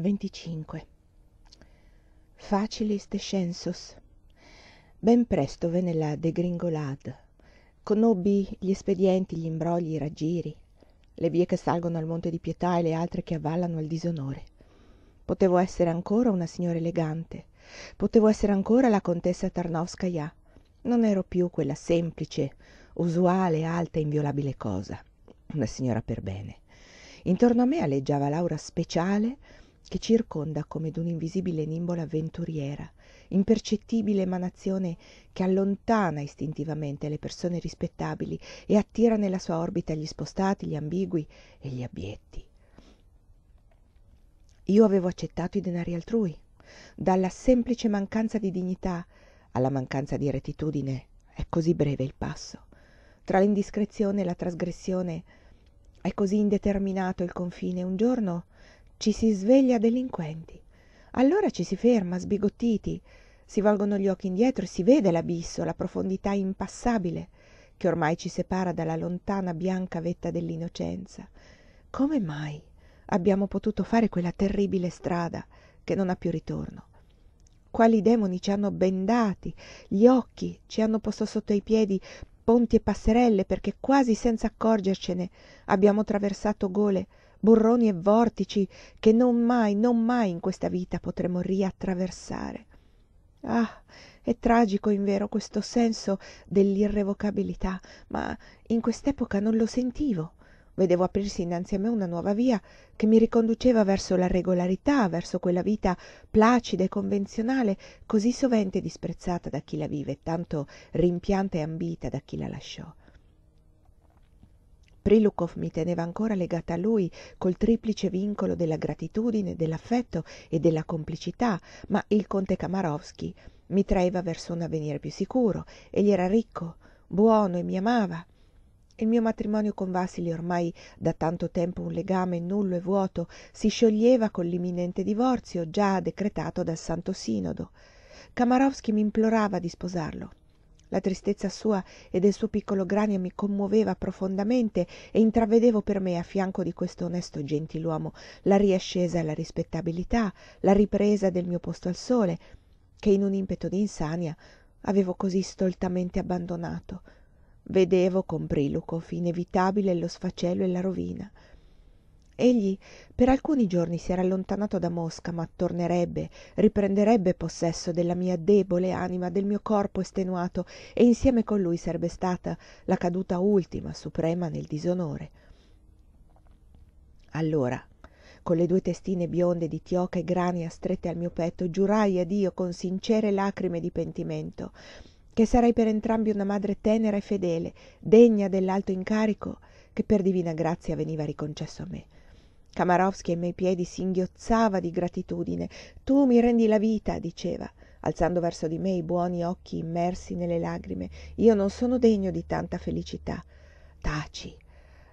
25 facilis descensus ben presto venne la degringolade. conobbi gli espedienti, gli imbrogli, i raggiri le vie che salgono al monte di pietà e le altre che avvallano al disonore potevo essere ancora una signora elegante potevo essere ancora la contessa tarnowskaja non ero più quella semplice usuale alta inviolabile cosa una signora per bene intorno a me aleggiava l'aura speciale che circonda come d'un invisibile nimbola avventuriera, impercettibile emanazione che allontana istintivamente le persone rispettabili e attira nella sua orbita gli spostati, gli ambigui e gli abietti. Io avevo accettato i denari altrui, dalla semplice mancanza di dignità alla mancanza di rettitudine, è così breve il passo. Tra l'indiscrezione e la trasgressione è così indeterminato il confine. Un giorno ci si sveglia delinquenti. Allora ci si ferma, sbigottiti, si volgono gli occhi indietro e si vede l'abisso, la profondità impassabile che ormai ci separa dalla lontana bianca vetta dell'innocenza. Come mai abbiamo potuto fare quella terribile strada che non ha più ritorno? Quali demoni ci hanno bendati gli occhi, ci hanno posto sotto i piedi ponti e passerelle perché quasi senza accorgercene abbiamo traversato gole burroni e vortici che non mai non mai in questa vita potremo riattraversare ah è tragico invero questo senso dell'irrevocabilità ma in quest'epoca non lo sentivo vedevo aprirsi innanzi a me una nuova via che mi riconduceva verso la regolarità verso quella vita placida e convenzionale così sovente disprezzata da chi la vive e tanto rimpianta e ambita da chi la lasciò prelokoff mi teneva ancora legata a lui col triplice vincolo della gratitudine dell'affetto e della complicità ma il conte kamarowsky mi traeva verso un avvenire più sicuro egli era ricco buono e mi amava il mio matrimonio con Vassili ormai da tanto tempo un legame nullo e vuoto si scioglieva con l'imminente divorzio già decretato dal santo sinodo kamarowsky m'implorava di sposarlo la tristezza sua e del suo piccolo granio mi commuoveva profondamente e intravedevo per me a fianco di questo onesto gentiluomo la riascesa alla rispettabilità la ripresa del mio posto al sole che in un impeto d'insania avevo così stoltamente abbandonato vedevo con briluco inevitabile lo sfacelo e la rovina egli per alcuni giorni si era allontanato da mosca ma tornerebbe riprenderebbe possesso della mia debole anima del mio corpo estenuato e insieme con lui sarebbe stata la caduta ultima suprema nel disonore allora con le due testine bionde di tioca e grania strette al mio petto giurai a dio con sincere lacrime di pentimento che sarei per entrambi una madre tenera e fedele degna dell'alto incarico che per divina grazia veniva riconcesso a me kamarowski ai miei piedi singhiozzava di gratitudine tu mi rendi la vita diceva alzando verso di me i buoni occhi immersi nelle lagrime io non sono degno di tanta felicità taci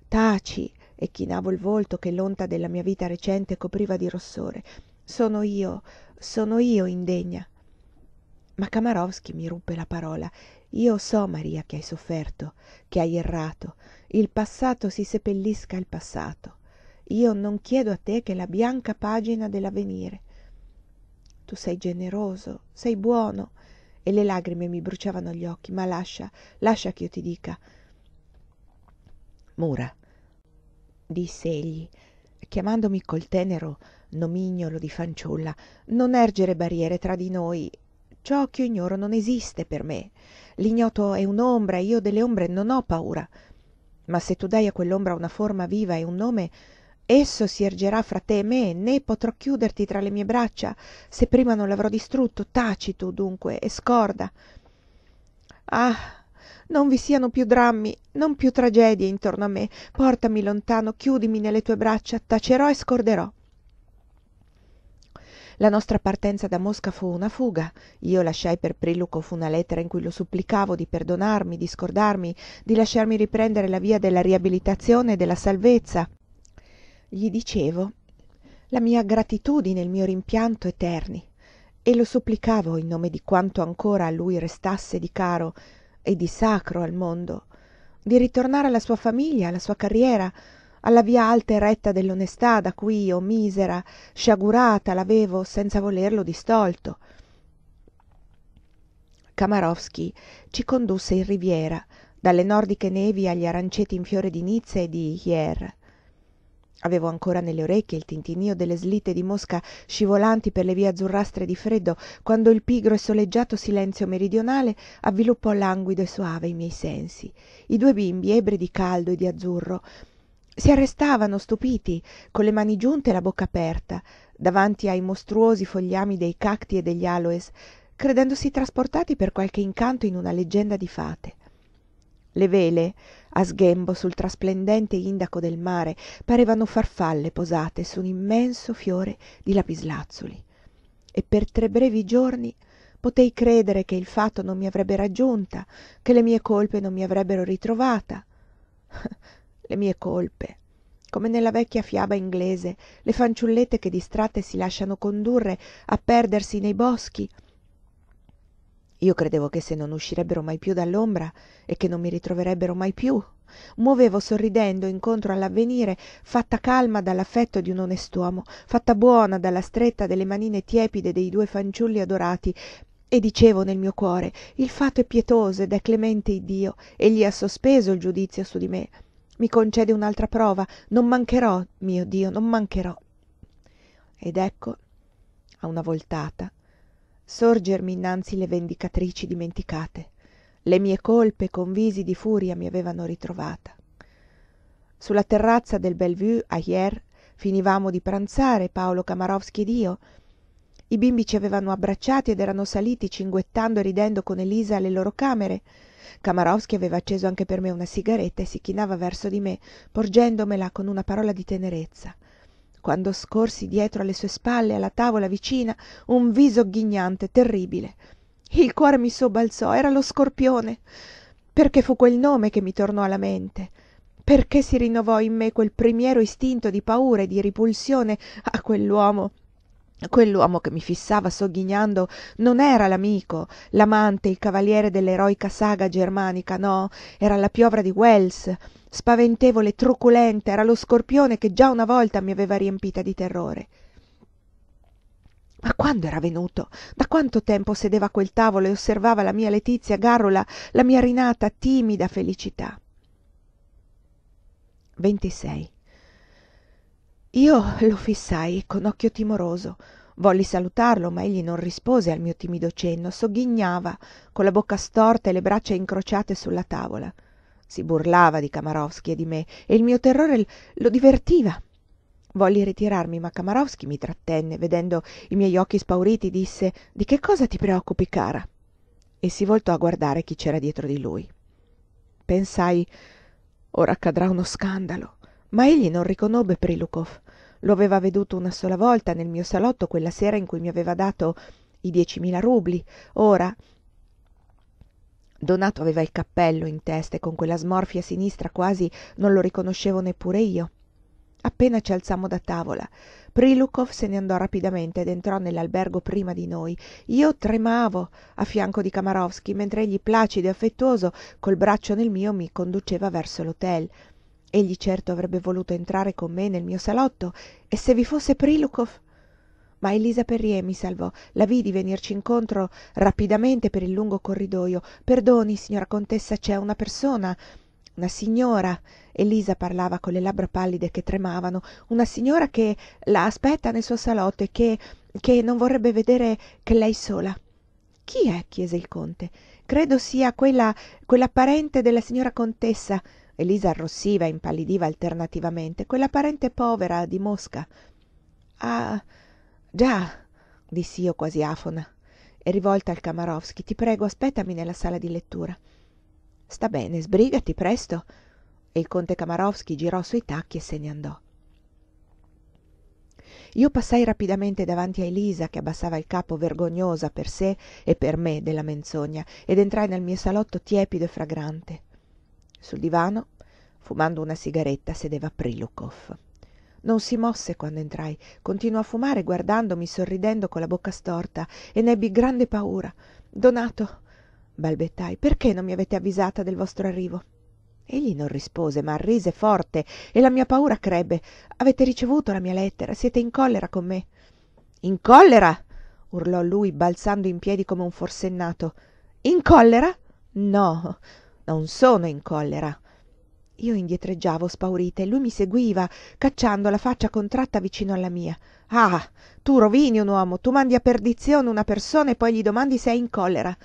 taci e chinavo il volto che l'onta della mia vita recente copriva di rossore sono io sono io indegna ma kamarowski mi ruppe la parola io so maria che hai sofferto che hai errato il passato si seppellisca il passato io non chiedo a te che la bianca pagina dell'avvenire. Tu sei generoso, sei buono. E le lagrime mi bruciavano gli occhi, ma lascia, lascia che io ti dica. Mura, disse egli, chiamandomi col tenero nomignolo di fanciulla, non ergere barriere tra di noi. Ciò che io ignoro non esiste per me. L'ignoto è un'ombra, io delle ombre non ho paura. Ma se tu dai a quell'ombra una forma viva e un nome, esso si ergerà fra te e me né potrò chiuderti tra le mie braccia se prima non l'avrò distrutto taci tu dunque e scorda ah non vi siano più drammi non più tragedie intorno a me portami lontano chiudimi nelle tue braccia tacerò e scorderò la nostra partenza da mosca fu una fuga io lasciai per Priluco fu una lettera in cui lo supplicavo di perdonarmi di scordarmi di lasciarmi riprendere la via della riabilitazione e della salvezza gli dicevo la mia gratitudine e il mio rimpianto eterni e lo supplicavo in nome di quanto ancora a lui restasse di caro e di sacro al mondo di ritornare alla sua famiglia alla sua carriera alla via alta e retta dell'onestà da cui io oh misera sciagurata l'avevo senza volerlo distolto kamarowsky ci condusse in riviera dalle nordiche nevi agli aranceti in fiore di nizza e di avevo ancora nelle orecchie il tintinnio delle slitte di mosca scivolanti per le vie azzurrastre di freddo quando il pigro e soleggiato silenzio meridionale avviluppò languido e soave i miei sensi i due bimbi ebbri di caldo e di azzurro si arrestavano stupiti con le mani giunte e la bocca aperta davanti ai mostruosi fogliami dei cacti e degli aloes credendosi trasportati per qualche incanto in una leggenda di fate le vele a sghembo sul trasplendente indaco del mare parevano farfalle posate su un immenso fiore di lapislazzuli e per tre brevi giorni potei credere che il fatto non mi avrebbe raggiunta che le mie colpe non mi avrebbero ritrovata le mie colpe come nella vecchia fiaba inglese le fanciullette che distratte si lasciano condurre a perdersi nei boschi io credevo che se non uscirebbero mai più dall'ombra e che non mi ritroverebbero mai più muovevo sorridendo incontro all'avvenire fatta calma dall'affetto di un onest'uomo fatta buona dalla stretta delle manine tiepide dei due fanciulli adorati e dicevo nel mio cuore il fatto è pietoso ed è clemente iddio egli ha sospeso il giudizio su di me mi concede un'altra prova non mancherò mio dio non mancherò ed ecco a una voltata sorgermi innanzi le vendicatrici dimenticate le mie colpe con visi di furia mi avevano ritrovata su la terrazza del bellevue a ajer finivamo di pranzare paolo kamarowsky ed io i bimbi ci avevano abbracciati ed erano saliti cinguettando e ridendo con elisa alle loro camere kamarowsky aveva acceso anche per me una sigaretta e si chinava verso di me porgendomela con una parola di tenerezza quando scorsi dietro alle sue spalle alla tavola vicina un viso ghignante terribile il cuore mi sobbalzò era lo scorpione perché fu quel nome che mi tornò alla mente perché si rinnovò in me quel primiero istinto di paura e di ripulsione a quell'uomo quell'uomo che mi fissava sogghignando non era l'amico l'amante il cavaliere dell'eroica saga germanica no era la piovra di wells spaventevole truculenta era lo scorpione che già una volta mi aveva riempita di terrore ma quando era venuto da quanto tempo sedeva a quel tavolo e osservava la mia letizia garrula la mia rinata timida felicità 26 io lo fissai con occhio timoroso volli salutarlo ma egli non rispose al mio timido cenno sogghignava con la bocca storta e le braccia incrociate sulla tavola si burlava di kamarowsky e di me e il mio terrore lo divertiva volli ritirarmi ma kamarowsky mi trattenne vedendo i miei occhi spauriti disse di che cosa ti preoccupi cara e si voltò a guardare chi c'era dietro di lui pensai ora accadrà uno scandalo ma egli non riconobbe Prilukov lo aveva veduto una sola volta nel mio salotto quella sera in cui mi aveva dato i diecimila rubli ora donato aveva il cappello in testa e con quella smorfia sinistra quasi non lo riconoscevo neppure io appena ci alzammo da tavola prilukov se ne andò rapidamente ed entrò nell'albergo prima di noi io tremavo a fianco di kamarowski mentre egli placido e affettuoso col braccio nel mio mi conduceva verso l'hotel egli certo avrebbe voluto entrare con me nel mio salotto e se vi fosse prilukhov ma elisa perrier mi salvò la vidi venirci incontro rapidamente per il lungo corridoio perdoni signora contessa c'è una persona una signora elisa parlava con le labbra pallide che tremavano una signora che la aspetta nel suo salotto e che che non vorrebbe vedere che lei sola chi è chiese il conte credo sia quella quella parente della signora contessa elisa arrossiva e impallidiva alternativamente quella parente povera di mosca ah già dissi io quasi afona e rivolta al camarowsky ti prego aspettami nella sala di lettura sta bene sbrigati presto e il conte camarowsky girò sui tacchi e se ne andò io passai rapidamente davanti a Elisa che abbassava il capo vergognosa per sé e per me della menzogna ed entrai nel mio salotto tiepido e fragrante sul divano, fumando una sigaretta, sedeva Prilukov. Non si mosse quando entrai, continuò a fumare guardandomi sorridendo con la bocca storta e ne ebbi grande paura. Donato, balbettai, perché non mi avete avvisata del vostro arrivo? Egli non rispose, ma rise forte e la mia paura crebbe. Avete ricevuto la mia lettera, siete in collera con me. In collera? urlò lui, balzando in piedi come un forsennato. In collera? No, non sono in collera io indietreggiavo spaurita e lui mi seguiva cacciando la faccia contratta vicino alla mia ah tu rovini un uomo tu mandi a perdizione una persona e poi gli domandi se è in collera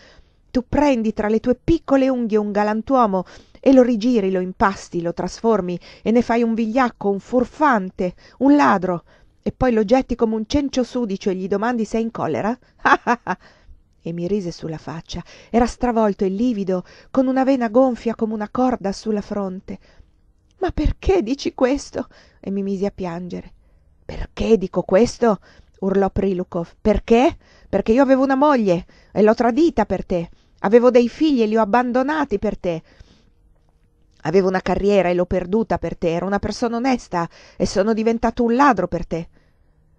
tu prendi tra le tue piccole unghie un galantuomo e lo rigiri lo impasti lo trasformi e ne fai un vigliacco un furfante un ladro e poi lo getti come un cencio sudicio e gli domandi se è in collera Ah, ah, ah e mi rise su la faccia era stravolto e livido con una vena gonfia come una corda su la fronte ma perché dici questo e mi misi a piangere perché dico questo urlò prílukhov perché perché io avevo una moglie e l'ho tradita per te avevo dei figli e li ho abbandonati per te avevo una carriera e l'ho perduta per te ero una persona onesta e sono diventato un ladro per te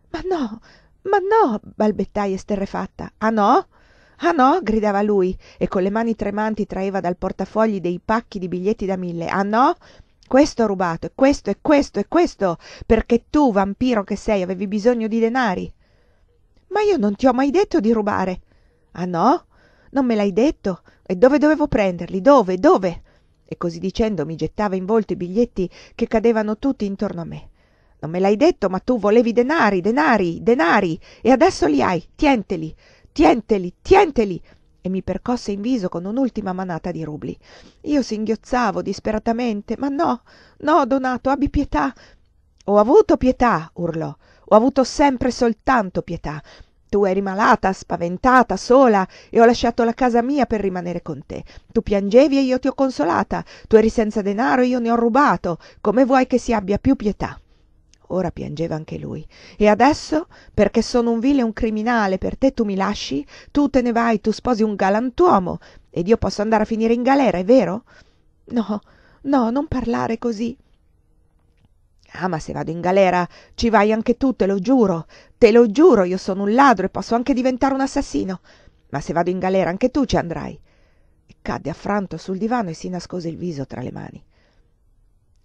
ma no ma no balbettai esterrefatta ah no ah no gridava lui e con le mani tremanti traeva dal portafogli dei pacchi di biglietti da mille ah no questo ho rubato e questo e questo e questo perché tu vampiro che sei avevi bisogno di denari ma io non ti ho mai detto di rubare ah no non me l'hai detto e dove dovevo prenderli dove dove e così dicendo mi gettava in volto i biglietti che cadevano tutti intorno a me non me l'hai detto, ma tu volevi denari, denari, denari, e adesso li hai, tienteli tienteli tienteli e mi percosse in viso con un'ultima manata di rubli io singhiozzavo disperatamente ma no no donato abbi pietà ho avuto pietà urlò ho avuto sempre soltanto pietà tu eri malata, spaventata, sola e ho lasciato la casa mia per rimanere con te. Tu piangevi e io ti ho consolata. Tu eri senza denaro e io ne ho rubato. Come vuoi che si abbia più pietà? ora piangeva anche lui e adesso perché sono un vile e un criminale per te tu mi lasci tu te ne vai tu sposi un galantuomo ed io posso andare a finire in galera è vero no no non parlare così ah ma se vado in galera ci vai anche tu te lo giuro te lo giuro io sono un ladro e posso anche diventare un assassino ma se vado in galera anche tu ci andrai e cadde affranto sul divano e si nascose il viso tra le mani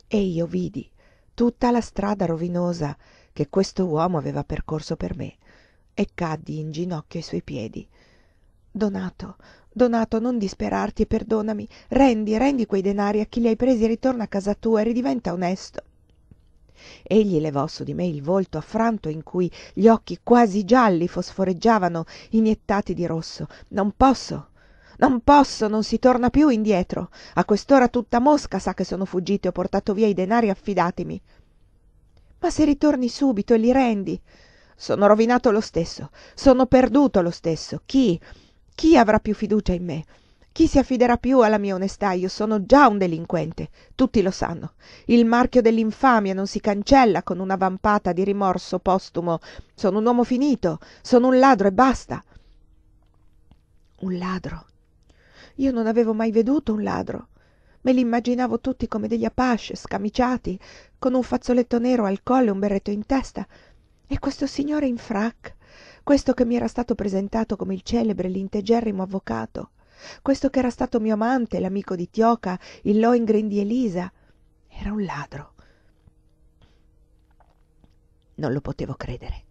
e io vidi tutta la strada rovinosa che questo uomo aveva percorso per me e caddi in ginocchio ai suoi piedi donato donato non disperarti e perdonami rendi rendi quei denari a chi li hai presi e ritorna a casa tua e ridiventa onesto egli levò su di me il volto affranto in cui gli occhi quasi gialli fosforeggiavano iniettati di rosso non posso non posso non si torna più indietro a quest'ora tutta mosca sa che sono fuggito e ho portato via i denari affidatemi. ma se ritorni subito e li rendi sono rovinato lo stesso sono perduto lo stesso chi chi avrà più fiducia in me chi si affiderà più alla mia onestà io sono già un delinquente tutti lo sanno il marchio dell'infamia non si cancella con una vampata di rimorso postumo sono un uomo finito sono un ladro e basta un ladro io non avevo mai veduto un ladro me li immaginavo tutti come degli apache scamiciati con un fazzoletto nero al collo e un berretto in testa e questo signore in frac questo che mi era stato presentato come il celebre l'integerrimo avvocato questo che era stato mio amante l'amico di tioca il lohengrin di elisa era un ladro non lo potevo credere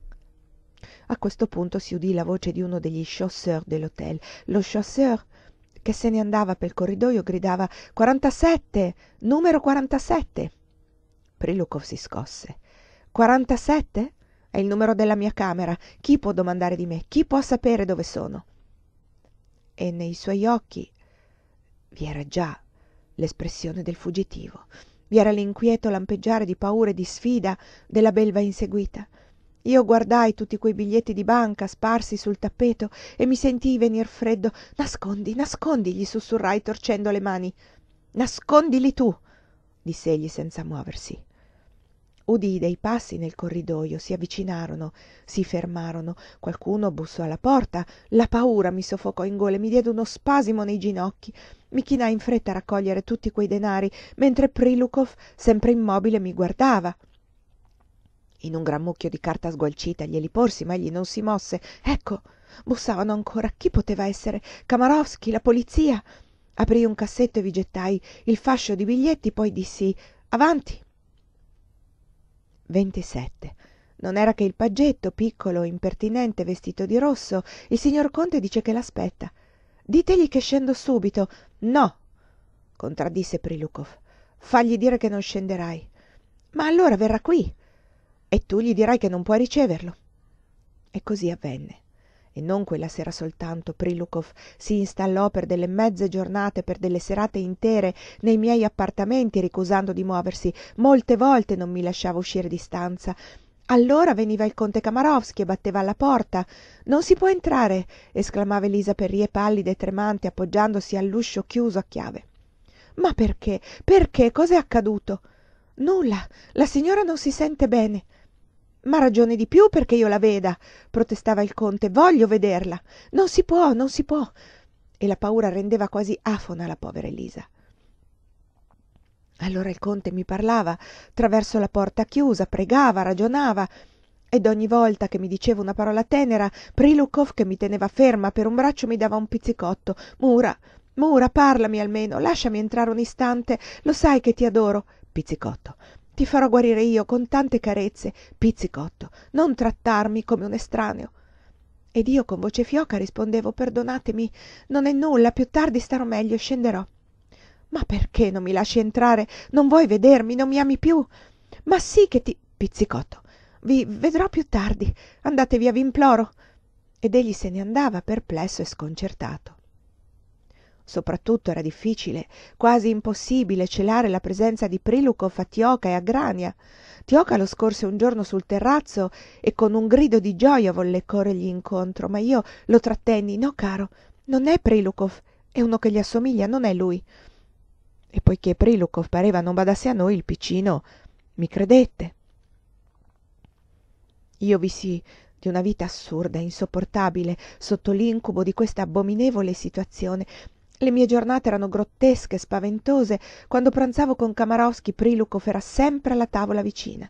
a questo punto si udì la voce di uno degli chasseurs dell'htel lo chasseur che se ne andava pel corridoio gridava 47, numero 47. prilucof si scosse 47? è il numero della mia camera chi può domandare di me chi può sapere dove sono e nei suoi occhi vi era già l'espressione del fuggitivo vi era l'inquieto lampeggiare di paura e di sfida della belva inseguita io guardai tutti quei biglietti di banca sparsi sul tappeto e mi sentii venir freddo nascondi nascondi gli sussurrai torcendo le mani nascondili tu diss'egli senza muoversi udii dei passi nel corridoio, si avvicinarono si fermarono qualcuno bussò alla porta la paura mi soffocò in gola mi diede uno spasimo nei ginocchi mi chinai in fretta a raccogliere tutti quei denari mentre Prilukov, sempre immobile mi guardava in un gran mucchio di carta sgualcita glieli porsi ma egli non si mosse ecco bussavano ancora chi poteva essere Kamarowski, la polizia aprii un cassetto e vi gettai il fascio di biglietti poi dissi avanti 27. non era che il paggetto piccolo impertinente vestito di rosso il signor conte dice che l'aspetta ditegli che scendo subito no contraddisse Prilukov. fagli dire che non scenderai ma allora verrà qui e tu gli dirai che non puoi riceverlo e così avvenne e non quella sera soltanto Prilukov si installò per delle mezze giornate per delle serate intere nei miei appartamenti ricusando di muoversi molte volte non mi lasciava uscire di stanza allora veniva il conte kamarowski e batteva alla porta non si può entrare esclamava elisa per rie pallida e tremante appoggiandosi all'uscio chiuso a chiave ma perché perché cos'è accaduto nulla la signora non si sente bene ma ragione di più perché io la veda protestava il conte voglio vederla non si può non si può e la paura rendeva quasi afona la povera elisa allora il conte mi parlava traverso la porta chiusa pregava ragionava ed ogni volta che mi diceva una parola tenera prilukov che mi teneva ferma per un braccio mi dava un pizzicotto mura mura parlami almeno lasciami entrare un istante lo sai che ti adoro pizzicotto ti farò guarire io con tante carezze pizzicotto non trattarmi come un estraneo ed io con voce fioca rispondevo perdonatemi non è nulla più tardi starò meglio scenderò ma perché non mi lasci entrare non vuoi vedermi non mi ami più ma sì che ti pizzicotto vi vedrò più tardi andate via v'imploro ed egli se ne andava perplesso e sconcertato soprattutto era difficile quasi impossibile celare la presenza di Prilukov a tioca e a grania tioca lo scorse un giorno sul terrazzo e con un grido di gioja volle corrergli incontro ma io lo trattenni no caro non è Prilukov, è uno che gli assomiglia non è lui e poiché Prilukov pareva non badasse a noi il piccino mi credette io vissi di una vita assurda insopportabile sotto l'incubo di questa abominevole situazione le mie giornate erano grottesche spaventose quando pranzavo con kamarowsky prílukhov era sempre alla tavola vicina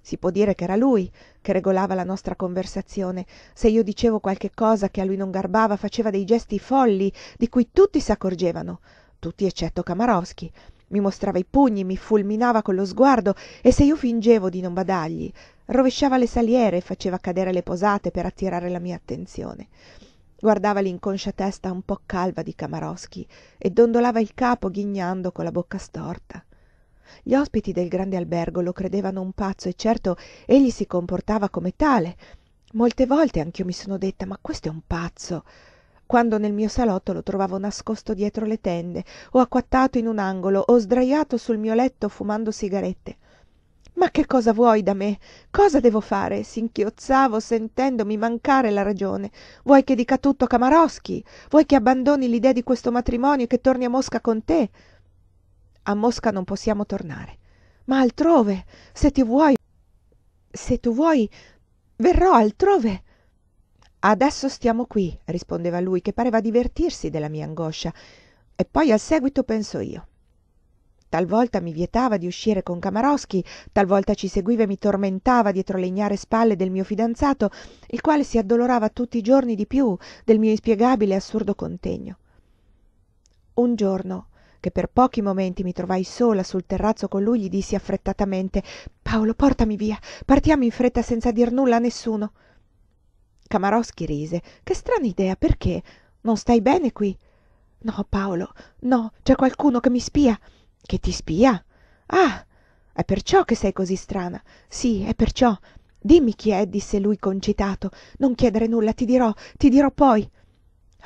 si può dire ch'era lui che regolava la nostra conversazione se io dicevo qualche cosa che a lui non garbava faceva dei gesti folli di cui tutti s'accorgevano tutti eccetto kamarowsky mi mostrava i pugni mi fulminava con lo sguardo e se io fingevo di non badargli rovesciava le saliere e faceva cadere le posate per attirare la mia attenzione guardava l'inconscia testa un po calva di camaroschi e dondolava il capo ghignando con la bocca storta gli ospiti del grande albergo lo credevano un pazzo e certo egli si comportava come tale molte volte anch'io mi sono detta ma questo è un pazzo quando nel mio salotto lo trovavo nascosto dietro le tende o acquattato in un angolo o sdrajato sul mio letto fumando sigarette ma che cosa vuoi da me cosa devo fare singhiozzavo sentendomi mancare la ragione vuoi che dica tutto a camaroschi vuoi che abbandoni l'idea di questo matrimonio e che torni a mosca con te a mosca non possiamo tornare ma altrove se ti vuoi se tu vuoi verrò altrove adesso stiamo qui rispondeva lui che pareva divertirsi della mia angoscia e poi al seguito penso io talvolta mi vietava di uscire con camaroschi talvolta ci seguiva e mi tormentava dietro le ignare spalle del mio fidanzato il quale si addolorava tutti i giorni di più del mio inspiegabile e assurdo contegno un giorno che per pochi momenti mi trovai sola sul terrazzo con lui gli dissi affrettatamente paolo portami via partiamo in fretta senza dir nulla a nessuno camaroschi rise che strana idea perché non stai bene qui no paolo no c'è qualcuno che mi spia che ti spia ah è perciò che sei così strana sì è perciò dimmi chi è disse lui concitato non chiedere nulla ti dirò ti dirò poi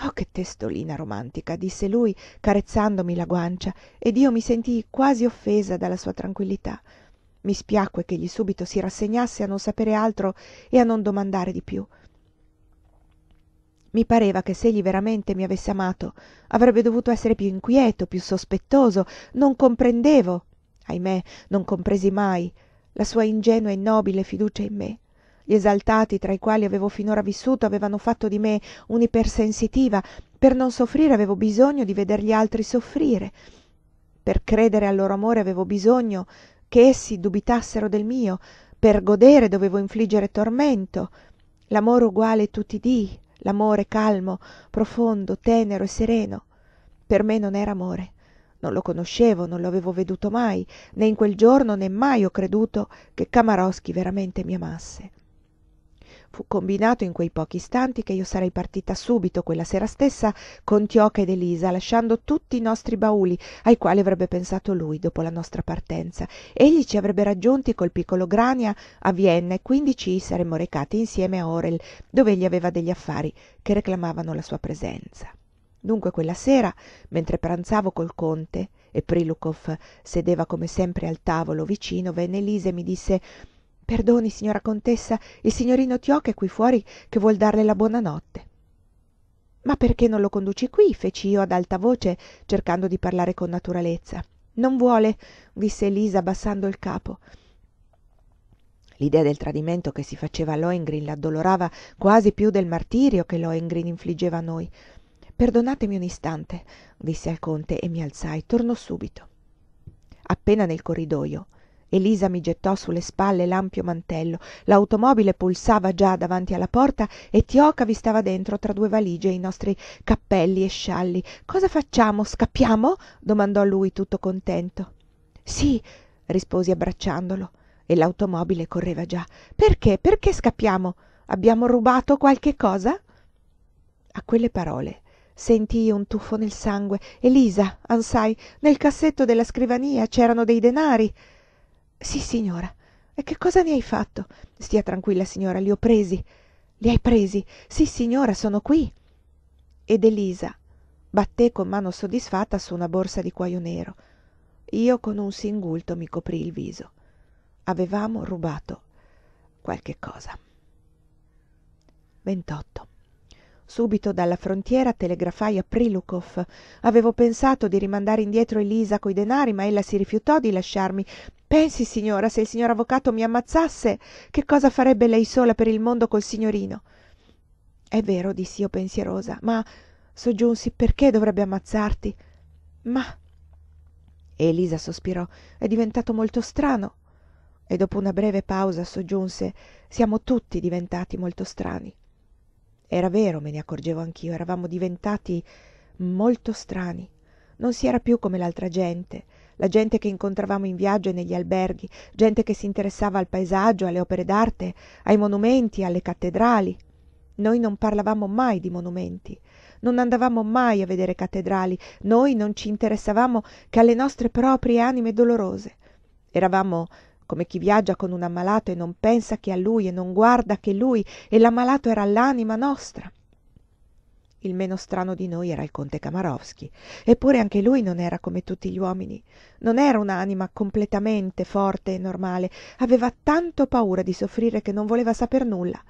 oh che testolina romantica disse lui carezzandomi la guancia ed io mi sentii quasi offesa dalla sua tranquillità mi spiacque ch'egli subito si rassegnasse a non sapere altro e a non domandare di più mi pareva che se egli veramente mi avesse amato avrebbe dovuto essere più inquieto più sospettoso non comprendevo ahimè non compresi mai la sua ingenua e nobile fiducia in me gli esaltati tra i quali avevo finora vissuto avevano fatto di me un'ipersensitiva per non soffrire avevo bisogno di veder gli altri soffrire per credere al loro amore avevo bisogno che essi dubitassero del mio per godere dovevo infliggere tormento l'amore uguale tutti i dì l'amore calmo profondo tenero e sereno per me non era amore non lo conoscevo non lo avevo veduto mai né in quel giorno né mai ho creduto che camaroschi veramente mi amasse Fu combinato in quei pochi istanti che io sarei partita subito quella sera stessa con Tioca ed Elisa, lasciando tutti i nostri bauli, ai quali avrebbe pensato lui dopo la nostra partenza. Egli ci avrebbe raggiunti col piccolo Grania a Vienna e quindi ci saremmo recati insieme a Orel, dove egli aveva degli affari che reclamavano la sua presenza. Dunque quella sera, mentre pranzavo col conte e Prilukov sedeva come sempre al tavolo vicino, venne Elisa e mi disse perdoni signora contessa il signorino tioca è qui fuori che vuol darle la buona notte ma perché non lo conduci qui feci io ad alta voce cercando di parlare con naturalezza non vuole disse elisa abbassando il capo l'idea del tradimento che si faceva a lohengrin l'addolorava quasi più del martirio che lohengrin infliggeva a noi perdonatemi un istante disse al conte e mi alzai torno subito appena nel corridoio elisa mi gettò su le spalle l'ampio mantello l'automobile pulsava già davanti alla porta e tioca vi stava dentro tra due valige e i nostri cappelli e scialli cosa facciamo scappiamo domandò lui tutto contento sì risposi abbracciandolo e l'automobile correva già perché perché scappiamo abbiamo rubato qualche cosa a quelle parole sentii un tuffo nel sangue elisa ansai nel cassetto della scrivania c'erano dei denari sì signora e che cosa ne hai fatto stia tranquilla signora li ho presi i hai presi sì signora sono qui ed elisa batté con mano soddisfatta su una borsa di cuojo nero io con un singulto mi coprì il viso avevamo rubato qualche cosa 28 subito dalla frontiera telegrafai a Prilukov. avevo pensato di rimandare indietro elisa coi denari ma ella si rifiutò di lasciarmi pensi signora se il signor avvocato mi ammazzasse che cosa farebbe lei sola per il mondo col signorino è vero dissi io pensierosa ma soggiunsi perché dovrebbe ammazzarti ma elisa sospirò è diventato molto strano e dopo una breve pausa soggiunse siamo tutti diventati molto strani era vero me ne accorgevo anch'io eravamo diventati molto strani non si era più come l'altra gente la gente che incontravamo in viaggio e negli alberghi gente che si interessava al paesaggio alle opere d'arte ai monumenti alle cattedrali noi non parlavamo mai di monumenti non andavamo mai a vedere cattedrali noi non ci interessavamo che alle nostre proprie anime dolorose eravamo come chi viaggia con un ammalato e non pensa che a lui e non guarda che lui e l'ammalato era l'anima nostra. Il meno strano di noi era il conte Kamarowski, eppure anche lui non era come tutti gli uomini, non era un'anima completamente forte e normale, aveva tanto paura di soffrire che non voleva saper nulla.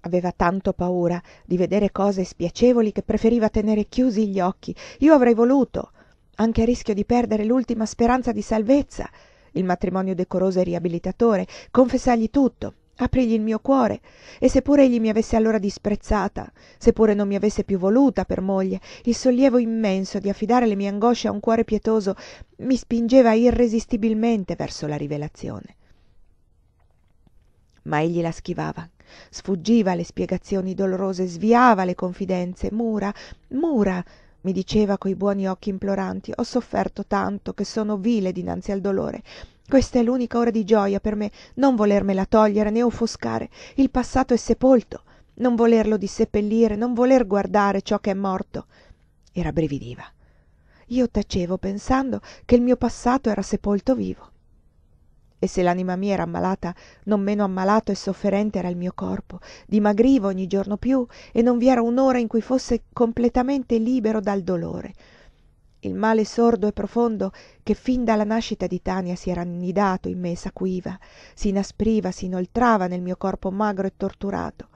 Aveva tanto paura di vedere cose spiacevoli che preferiva tenere chiusi gli occhi. Io avrei voluto, anche a rischio di perdere l'ultima speranza di salvezza, il matrimonio decoroso e riabilitatore, confessargli tutto, aprigli il mio cuore, e seppure egli mi avesse allora disprezzata, seppure non mi avesse più voluta per moglie, il sollievo immenso di affidare le mie angosce a un cuore pietoso mi spingeva irresistibilmente verso la rivelazione. Ma egli la schivava, sfuggiva alle spiegazioni dolorose, sviava le confidenze, mura, mura, mi diceva coi buoni occhi imploranti ho sofferto tanto che sono vile dinanzi al dolore questa è l'unica ora di gioia per me non volermela togliere né offuscare il passato è sepolto non volerlo disseppellire non voler guardare ciò che è morto e rabbrividiva io tacevo pensando che il mio passato era sepolto vivo e se l'anima mia era ammalata non meno ammalato e sofferente era il mio corpo dimagrivo ogni giorno più e non vi era un'ora in cui fosse completamente libero dal dolore il male sordo e profondo che fin dalla nascita di tania si era annidato in me s'acuiva s'inaspriva s'inoltrava nel mio corpo magro e torturato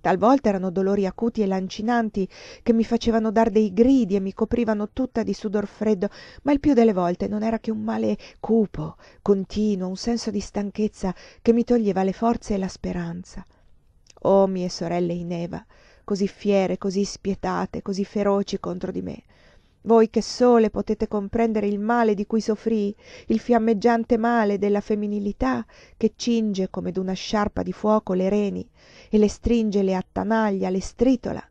talvolta erano dolori acuti e lancinanti che mi facevano dar dei gridi e mi coprivano tutta di sudor freddo ma il più delle volte non era che un male cupo continuo un senso di stanchezza che mi toglieva le forze e la speranza oh mie sorelle in eva così fiere così spietate così feroci contro di me voi che sole potete comprendere il male di cui soffrii il fiammeggiante male della femminilità che cinge come d'una sciarpa di fuoco le reni e le stringe le attanaglia le stritola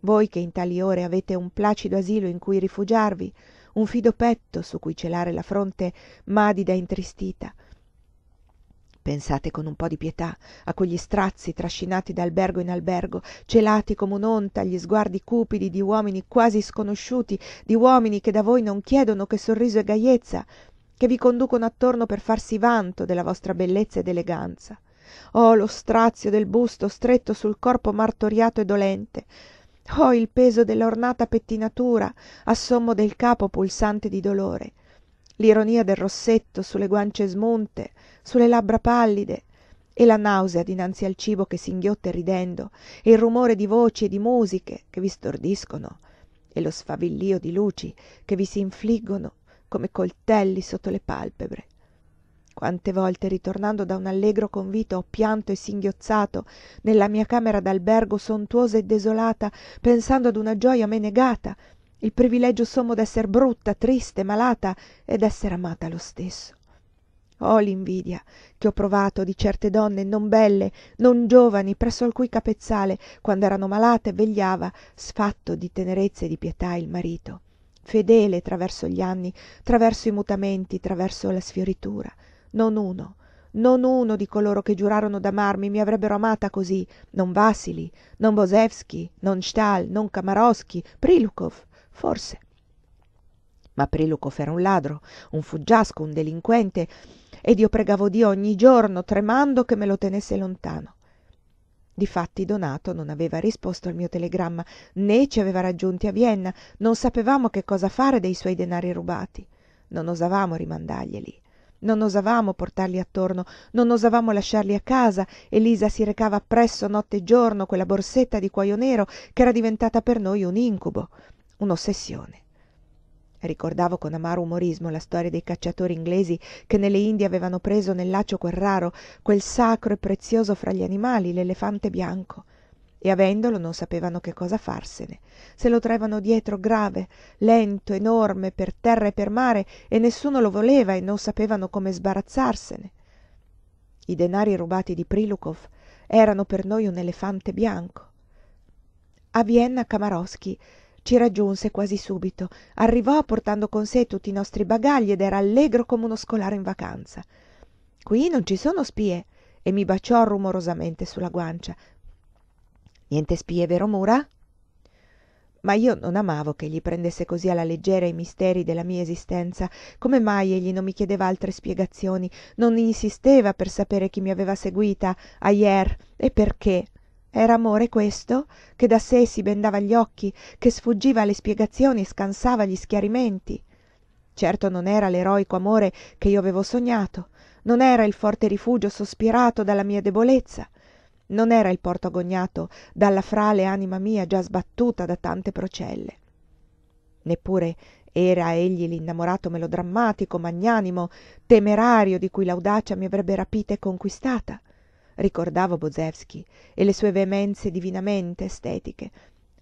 voi che in tali ore avete un placido asilo in cui rifugiarvi un fido petto su cui celare la fronte madida e intristita pensate con un po di pietà a quegli strazi trascinati d'albergo in albergo celati come un'onta agli sguardi cupidi di uomini quasi sconosciuti di uomini che da voi non chiedono che sorriso e gaiezza, che vi conducono attorno per farsi vanto della vostra bellezza ed eleganza oh lo strazio del busto stretto sul corpo martoriato e dolente oh il peso dell'ornata pettinatura a sommo del capo pulsante di dolore l'ironia del rossetto sulle guance smunte sulle labbra pallide e la nausea dinanzi al cibo che singhiotte ridendo e il rumore di voci e di musiche che vi stordiscono e lo sfavillio di luci che vi si infliggono come coltelli sotto le palpebre quante volte ritornando da un allegro convito ho pianto e singhiozzato nella mia camera d'albergo sontuosa e desolata pensando ad una gioia me negata il privilegio sommo d'esser brutta triste malata ed essere amata lo stesso oh l'invidia che ho provato di certe donne non belle non giovani presso al cui capezzale quand'erano malate vegliava sfatto di tenerezza e di pietà il marito fedele traverso gli anni traverso i mutamenti traverso la sfioritura non uno non uno di coloro che giurarono d'amarmi mi avrebbero amata così non Vassili non Bosevsky non Stahl non Kamarowsky Prilukov, forse ma Prilukov era un ladro un fuggiasco un delinquente ed io pregavo dio ogni giorno tremando che me lo tenesse lontano difatti donato non aveva risposto al mio telegramma né ci aveva raggiunti a vienna non sapevamo che cosa fare dei suoi denari rubati non osavamo rimandarglieli non osavamo portarli attorno non osavamo lasciarli a casa elisa si recava appresso notte e giorno quella borsetta di cuojo nero ch'era diventata per noi un incubo un'ossessione ricordavo con amaro umorismo la storia dei cacciatori inglesi che nelle indie avevano preso nel laccio quel raro quel sacro e prezioso fra gli animali l'elefante bianco e avendolo non sapevano che cosa farsene se lo traevano dietro grave lento enorme per terra e per mare e nessuno lo voleva e non sapevano come sbarazzarsene i denari rubati di Prilukov erano per noi un elefante bianco a vienna kamarowsky ci raggiunse quasi subito arrivò portando con sé tutti i nostri bagagli ed era allegro come uno scolaro in vacanza qui non ci sono spie e mi baciò rumorosamente su la guancia niente spie vero mura ma io non amavo che egli prendesse così alla leggera i misteri della mia esistenza come mai egli non mi chiedeva altre spiegazioni non insisteva per sapere chi mi aveva seguita a ajer e perché era amore questo che da sé si bendava gli occhi che sfuggiva alle spiegazioni e scansava gli schiarimenti certo non era l'eroico amore che io avevo sognato non era il forte rifugio sospirato dalla mia debolezza non era il porto agognato dalla frale anima mia già sbattuta da tante procelle neppure era egli l'innamorato melodrammatico magnanimo temerario di cui l'audacia mi avrebbe rapita e conquistata ricordavo Bozewski e le sue veemenze divinamente estetiche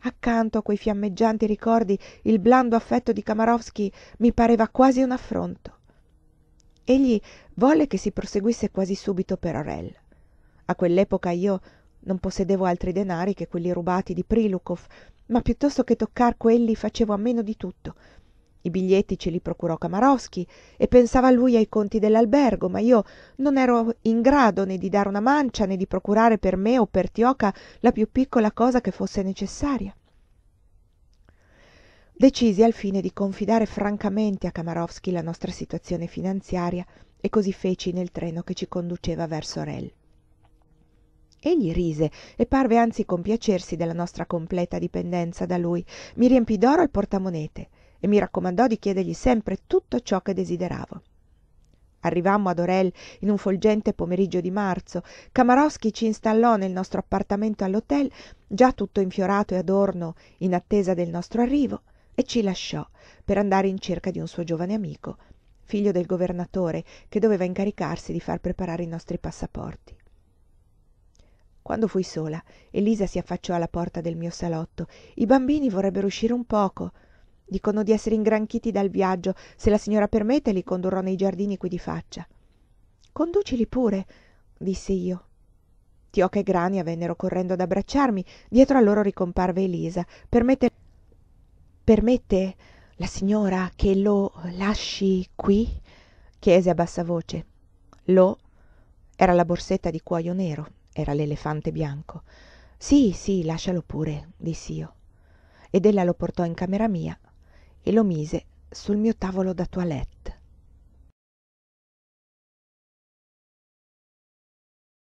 accanto a quei fiammeggianti ricordi il blando affetto di kamarowsky mi pareva quasi un affronto egli volle che si proseguisse quasi subito per orel a quell'epoca io non possedevo altri denari che quelli rubati di Prilukov, ma piuttosto che toccar quelli facevo a meno di tutto i biglietti ce li procurò Kamarowski e pensava lui ai conti dell'albergo, ma io non ero in grado né di dare una mancia né di procurare per me o per Tioca la più piccola cosa che fosse necessaria. Decisi al fine di confidare francamente a Kamarowski la nostra situazione finanziaria e così feci nel treno che ci conduceva verso Rel. Egli rise e parve anzi compiacersi della nostra completa dipendenza da lui. Mi riempì d'oro il portamonete e mi raccomandò di chiedergli sempre tutto ciò che desideravo arrivammo ad orel in un folgente pomeriggio di marzo kamarowsky ci installò nel nostro appartamento all'hotel già tutto infiorato e adorno in attesa del nostro arrivo e ci lasciò per andare in cerca di un suo giovane amico figlio del governatore che doveva incaricarsi di far preparare i nostri passaporti quando fui sola elisa si affacciò alla porta del mio salotto i bambini vorrebbero uscire un poco dicono di essere ingranchiti dal viaggio se la signora permette li condurrò nei giardini qui di faccia conducili pure dissi io tioca e grania vennero correndo ad abbracciarmi dietro a loro ricomparve elisa permette permette la signora che lo lasci qui chiese a bassa voce lo era la borsetta di cuoio nero era l'elefante bianco sì sì lascialo pure dissi io ed ella lo portò in camera mia e lo mise sul mio tavolo da toilette